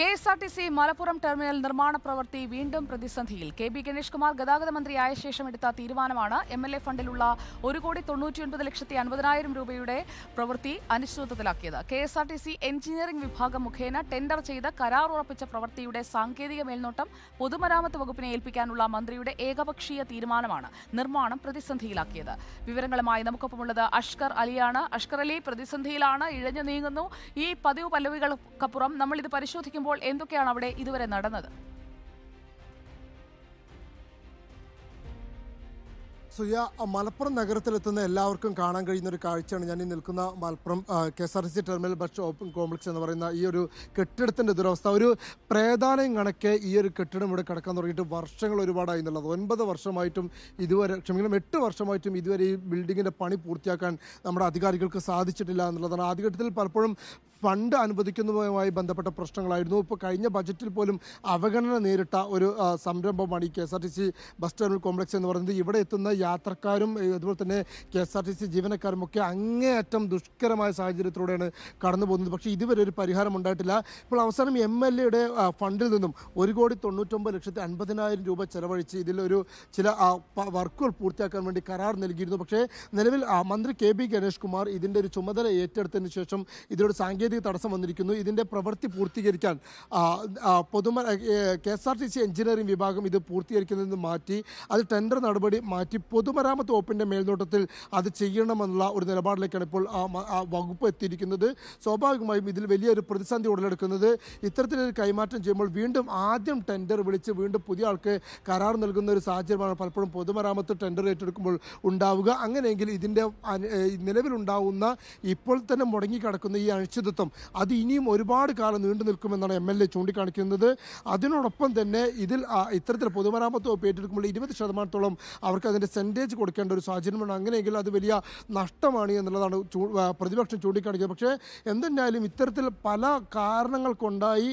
K S R T C Malappuram terminal നിർമ്മാണ പ്രവൃത്തി വീണ്ടും പ്രതിസന്ധിയിൽ കെ ബി ഗണേഷ് കുമാർ ഗതാഗത മന്ത്രിയായ ശേഷം എടുത്ത തീരുമാനമാണ് എം എൽ എ ഫണ്ടിലുള്ള ഒരു കോടി തൊണ്ണൂറ്റിയൊൻപത് ലക്ഷത്തി അൻപതിനായിരം രൂപയുടെ പ്രവൃത്തി അനിശ്ചിതത്വത്തിലാക്കിയത് K S R T C engineering വിഭാഗം മുഖേന ടെൻഡർ ചെയ്ത് കരാർ ഉറപ്പിച്ച പ്രവൃത്തിയുടെ സാങ്കേതിക മേൽനോട്ടം പൊതുമരാമത്ത് വകുപ്പിനെ ഏൽപ്പിക്കാനുള്ള മന്ത്രിയുടെ ഏകപക്ഷീയ തീരുമാനമാണ് നിർമ്മാണം പ്രതിസന്ധിയിലാക്കിയത് വിവരങ്ങളുമായി നമുക്കൊപ്പമുള്ളത് അഷ്കർ അലിയാണ് അഷ്കർ അലി പ്രതിസന്ധിയിലാണ് ഇഴഞ്ഞു നീങ്ങുന്നു ഈ പതിവ് പല്ലവികൾക്കപ്പുറം നമ്മളിത് പരിശോധിക്കുമ്പോൾ നോക്കുമ്പോൾ എന്തൊക്കെയാണ് അവിടെ ഇതുവരെ നടന്നത് സുയ മലപ്പുറം നഗരത്തിലെത്തുന്ന എല്ലാവർക്കും കാണാൻ കഴിയുന്ന ഒരു കാഴ്ചയാണ് ഞാൻ ഈ നിൽക്കുന്ന Malappuram K S R T C terminal bus open complex എന്ന് പറയുന്ന ഈ ഒരു കെട്ടിടത്തിൻ്റെ ദുരവസ്ഥ ഒരു പ്രേതാലയം കണക്കെ ഈ ഒരു കെട്ടിടം ഇവിടെ കിടക്കാൻ തുടങ്ങിയിട്ട് വർഷങ്ങൾ ഒരുപാടായി എന്നുള്ളത് ഒൻപത് വർഷമായിട്ടും ഇതുവരെ ക്ഷമിക്കണം എട്ട് വർഷമായിട്ടും ഇതുവരെ ഈ ബിൽഡിങ്ങിൻ്റെ പണി പൂർത്തിയാക്കാൻ നമ്മുടെ അധികാരികൾക്ക് സാധിച്ചിട്ടില്ല എന്നുള്ളതാണ് ആദ്യഘട്ടത്തിൽ പലപ്പോഴും ഫണ്ട് അനുവദിക്കുന്നതുമായി ബന്ധപ്പെട്ട പ്രശ്നങ്ങളായിരുന്നു ഇപ്പോൾ കഴിഞ്ഞ ബജറ്റിൽ പോലും അവഗണന നേരിട്ട ഒരു സംരംഭമാണ് ഈ K S R T C bus terminal complex എന്ന് പറയുന്നത് ഇവിടെ എത്തുന്ന യാത്രക്കാരും അതുപോലെ തന്നെ K S R T C ജീവനക്കാരും ഒക്കെ അങ്ങേയറ്റം ദുഷ്കരമായ സാഹചര്യത്തിലൂടെയാണ് കടന്നു പോകുന്നത് പക്ഷേ ഇതുവരെ ഒരു പരിഹാരം ഉണ്ടായിട്ടില്ല ഇപ്പോൾ അവസാനം എം എൽ എയുടെ ഫണ്ടിൽ നിന്നും ഒരു കോടി തൊണ്ണൂറ്റൊമ്പത് ലക്ഷത്തി അൻപതിനായിരം രൂപ ചെലവഴിച്ച് ഇതിലൊരു ചില വർക്കുകൾ പൂർത്തിയാക്കാൻ വേണ്ടി കരാർ നൽകിയിരുന്നു പക്ഷേ നിലവിൽ മന്ത്രി കെ ബി ഗണേഷ് കുമാർ ഇതിൻ്റെ ഒരു ചുമതല ഏറ്റെടുത്തതിന് ശേഷം ഇതിലൊരു സാങ്കേതിക സാങ്കേതിക തടസ്സം വന്നിരിക്കുന്നു ഇതിൻ്റെ പ്രവൃത്തി പൂർത്തീകരിക്കാൻ പൊതുമ K S R T C engineering വിഭാഗം ഇത് പൂർത്തീകരിക്കുന്നതിന് മാറ്റി അത് ടെൻഡർ നടപടി മാറ്റി പൊതുമരാമത്ത് വകുപ്പിൻ്റെ മേൽനോട്ടത്തിൽ അത് ചെയ്യണമെന്നുള്ള ഒരു നിലപാടിലേക്കാണ് ഇപ്പോൾ വകുപ്പ് എത്തിയിരിക്കുന്നത് സ്വാഭാവികമായും ഇതിൽ വലിയൊരു പ്രതിസന്ധി ഉടലെടുക്കുന്നത് ഇത്തരത്തിലൊരു കൈമാറ്റം ചെയ്യുമ്പോൾ വീണ്ടും ആദ്യം ടെൻഡർ വിളിച്ച് വീണ്ടും പുതിയ ആൾക്ക് കരാർ നൽകുന്ന ഒരു സാഹചര്യമാണ് പലപ്പോഴും പൊതുമരാമത്ത് ടെൻഡർ ഏറ്റെടുക്കുമ്പോൾ ഉണ്ടാവുക അങ്ങനെയെങ്കിൽ ഇതിൻ്റെ നിലവിലുണ്ടാവുന്ന ഇപ്പോൾ തന്നെ മുടങ്ങിക്കിടക്കുന്ന ഈ അനിശ്ചിതത്വം പങ്കാളിത്തം അത് ഇനിയും ഒരുപാട് കാലം നീണ്ടു നിൽക്കുമെന്നാണ് എം എൽ എ ചൂണ്ടിക്കാണിക്കുന്നത് അതിനോടൊപ്പം തന്നെ ഇതിൽ ഇത്തരത്തിൽ പൊതുമരാമത്ത് വകുപ്പ് ഏറ്റെടുക്കുമ്പോൾ ഇരുപത് ശതമാനത്തോളം അവർക്ക് അതിൻ്റെ സെൻറ്റേജ് കൊടുക്കേണ്ട ഒരു സാഹചര്യമാണ് അങ്ങനെയെങ്കിൽ അത് വലിയ നഷ്ടമാണ് എന്നുള്ളതാണ് പ്രതിപക്ഷം ചൂണ്ടിക്കാണിക്കുന്നത് പക്ഷേ എന്തെന്നാലും ഇത്തരത്തിൽ പല കാരണങ്ങൾ കൊണ്ടായി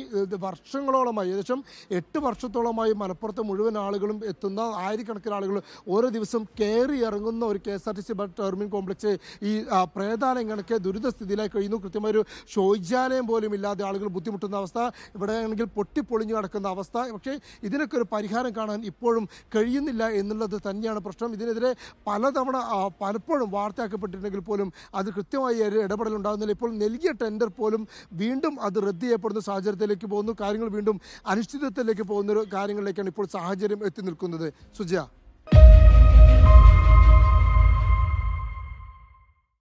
വർഷങ്ങളോളമായി ഏകദേശം എട്ട് വർഷത്തോളമായി മലപ്പുറത്ത് മുഴുവൻ ആളുകളും എത്തുന്ന ആയിരക്കണക്കിന് ആളുകൾ ഓരോ ദിവസം കയറി ഇറങ്ങുന്ന ഒരു K S R T C bus terminal complex ഈ പ്രേതാലയം കണക്കെ ദുരിതസ്ഥിതിയിലായി കഴിയുന്നു കൃത്യമായ ഒരു ശൗചാലയം പോലും ഇല്ലാതെ ആളുകൾ ബുദ്ധിമുട്ടുന്ന അവസ്ഥ ഇവിടെ ആണെങ്കിൽ പൊട്ടിപ്പൊളിഞ്ഞു കിടക്കുന്ന അവസ്ഥ പക്ഷേ ഇതിനൊക്കെ ഒരു പരിഹാരം കാണാൻ ഇപ്പോഴും കഴിയുന്നില്ല എന്നുള്ളത് തന്നെയാണ് പ്രശ്നം ഇതിനെതിരെ പലതവണ പലപ്പോഴും വാർത്തയാക്കപ്പെട്ടിട്ടുണ്ടെങ്കിൽ പോലും അത് കൃത്യമായി ഇടപെടൽ ഉണ്ടാകുന്നില്ല ഇപ്പോൾ നൽകിയ ടെൻഡർ പോലും വീണ്ടും അത് റദ്ദ് ചെയ്യപ്പെടുന്ന സാഹചര്യത്തിലേക്ക് പോകുന്നു കാര്യങ്ങൾ വീണ്ടും അനിശ്ചിതത്വത്തിലേക്ക് പോകുന്ന കാര്യങ്ങളിലേക്കാണ് ഇപ്പോൾ സാഹചര്യം എത്തി നിൽക്കുന്നത് സുജ